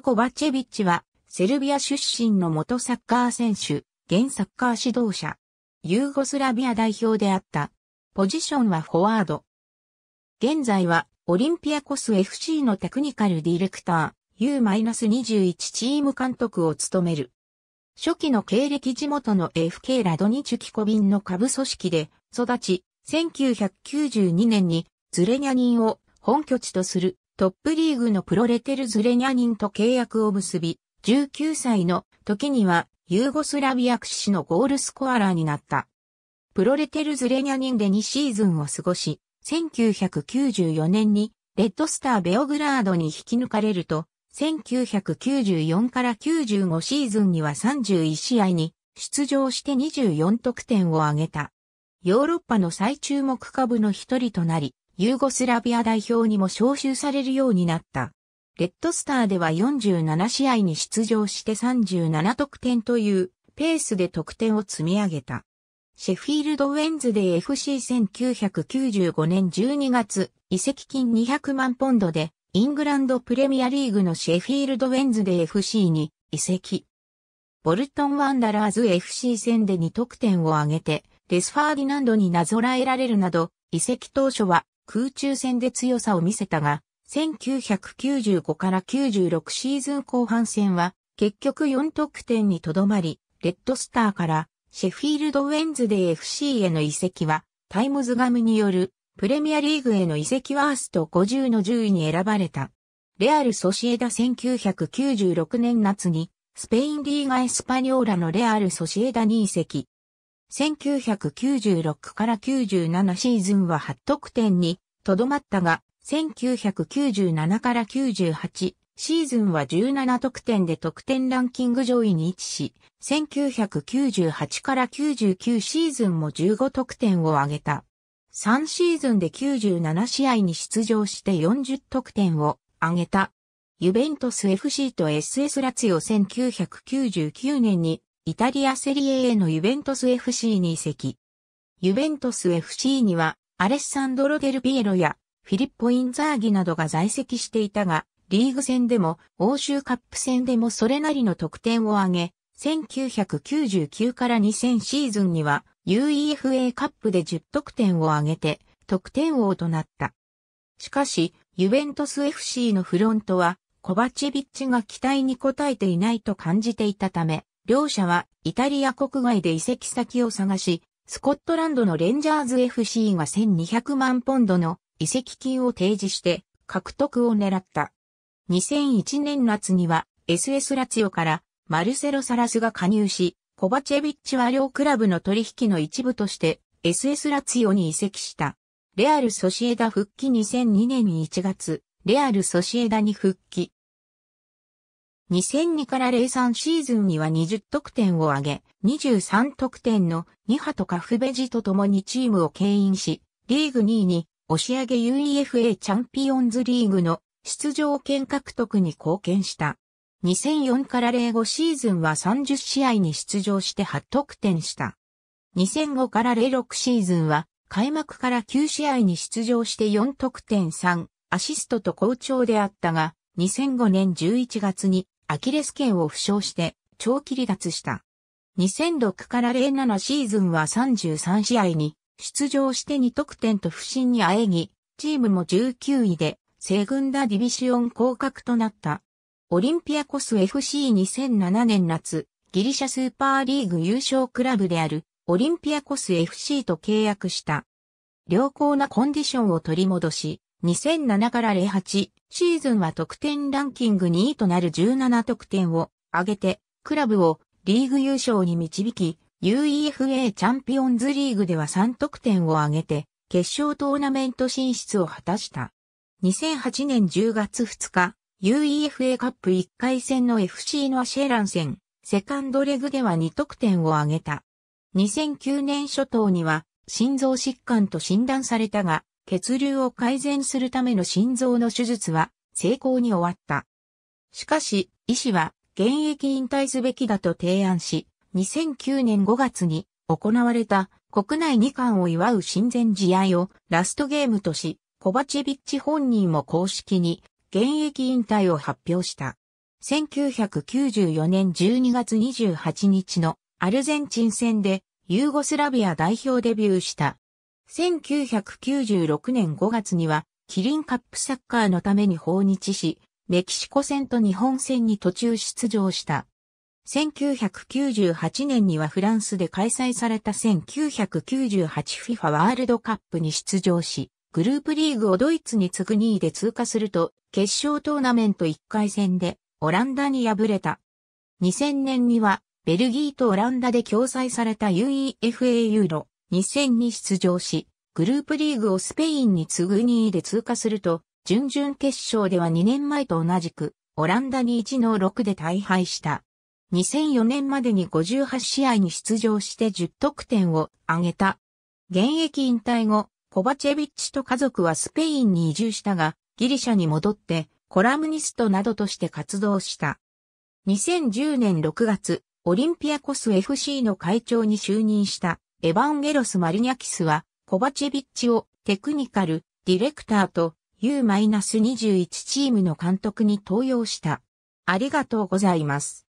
コバチェビッチは、セルビア出身の元サッカー選手、現サッカー指導者。ユーゴスラビア代表であった。ポジションはフォワード。現在は、オリンピアコス FC のテクニカルディレクター、U-21 チーム監督を務める。初期の経歴地元の FK ラドニチュキコビンの下部組織で育ち、1992年にズレニャニンを本拠地とするトップリーグのプロレテルズレニャニンと契約を結び、19歳の時にはユーゴスラビア屈指のゴールスコアラーになった。プロレテルズレニャニンで2シーズンを過ごし、1994年にレッドスターベオグラードに引き抜かれると、1994から95シーズンには31試合に出場して24得点を挙げた。ヨーロッパの最注目株の一人となり、ユーゴスラビア代表にも招集されるようになった。レッドスターでは47試合に出場して37得点というペースで得点を積み上げた。シェフィールド・ウェンズで FC1995 年12月、移籍金200万ポンドで、イングランドプレミアリーグのシェフィールド・ウェンズで FC に移籍。ボルトン・ワンダラーズ FC 戦で2得点を挙げて、レス・ファーディナンドになぞらえられるなど、移籍当初は空中戦で強さを見せたが、1995から96シーズン後半戦は、結局4得点にとどまり、レッドスターからシェフィールド・ウェンズデー FC への移籍は、タイムズガムによるプレミアリーグへの移籍ワースト50の10位に選ばれた。レアル・ソシエダ1996年夏に、スペインリーガ・エスパニョーラのレアル・ソシエダに移籍。1996から97シーズンは8得点にとどまったが、1997から98シーズンは17得点で得点ランキング上位に位置し、1998から99シーズンも15得点を挙げた。3シーズンで97試合に出場して40得点を挙げた。ユベントス FC と SS ラツヨ1999年にイタリアセリエ A のユベントス FC に移籍。ユベントス FC には、アレッサンドロ・デルピエロや、フィリッポ・インザーギなどが在籍していたが、リーグ戦でも、欧州カップ戦でもそれなりの得点を挙げ、1999から2000シーズンには、UEFA カップで10得点を挙げて、得点王となった。しかし、ユベントス FC のフロントは、コバチビッチが期待に応えていないと感じていたため、両者はイタリア国外で移籍先を探し、スコットランドのレンジャーズ FC が1200万ポンドの移籍金を提示して獲得を狙った。2001年夏には SS ラツィオからマルセロ・サラスが加入し、コバチェビッチは両クラブの取引の一部として SS ラツィオに移籍した。レアル・ソシエダ復帰2002年1月、レアル・ソシエダに復帰。2002から03シーズンには20得点を挙げ、23得点のニハとカフベジと共にチームを牽引し、リーグ2位に押上 UEFA チャンピオンズリーグの出場権獲得に貢献した。2004から05シーズンは30試合に出場して8得点した。2005から06シーズンは開幕から9試合に出場して4得点3アシストと好調であったが、2005年11月にアキレス腱を負傷して長期離脱した。2006から07シーズンは33試合に出場して2得点と不振にあえぎ、チームも19位で、西軍ダディビシオン降格となった。オリンピアコス FC2007 年夏、ギリシャスーパーリーグ優勝クラブである、オリンピアコス FC と契約した。良好なコンディションを取り戻し、2007から08シーズンは得点ランキング2位となる17得点を挙げて、クラブをリーグ優勝に導き、UEFA チャンピオンズリーグでは3得点を挙げて、決勝トーナメント進出を果たした。2008年10月2日、UEFA カップ1回戦の FC のアシェラン戦、セカンドレグでは2得点を挙げた。2009年初頭には、心臓疾患と診断されたが、血流を改善するための心臓の手術は成功に終わった。しかし、医師は現役引退すべきだと提案し、2009年5月に行われた国内2冠を祝う親善試合をラストゲームとし、コバチェビッチ本人も公式に現役引退を発表した。1994年12月28日のアルゼンチン戦でユーゴスラビア代表デビューした1996年5月には、キリンカップサッカーのために訪日し、メキシコ戦と日本戦に途中出場した。1998年にはフランスで開催された 1998FIFA ワールドカップに出場し、グループリーグをドイツに次ぐ2位で通過すると、決勝トーナメント1回戦でオランダに敗れた。2000年にはベルギーとオランダで共催された UEFA ユーロ2戦に出場し、グループリーグをスペインに次ぐ2位で通過すると、準々決勝では2年前と同じく、オランダに1の6で大敗した。2004年までに58試合に出場して10得点を挙げた。現役引退後、コバチェビッチと家族はスペインに移住したが、ギリシャに戻って、コラムニストなどとして活動した。2010年6月、オリンピアコス FC の会長に就任した。エヴァンゲロス・マリニャキスは、コバチェビッチをテクニカル、ディレクターと U-21 チームの監督に登用した。ありがとうございます。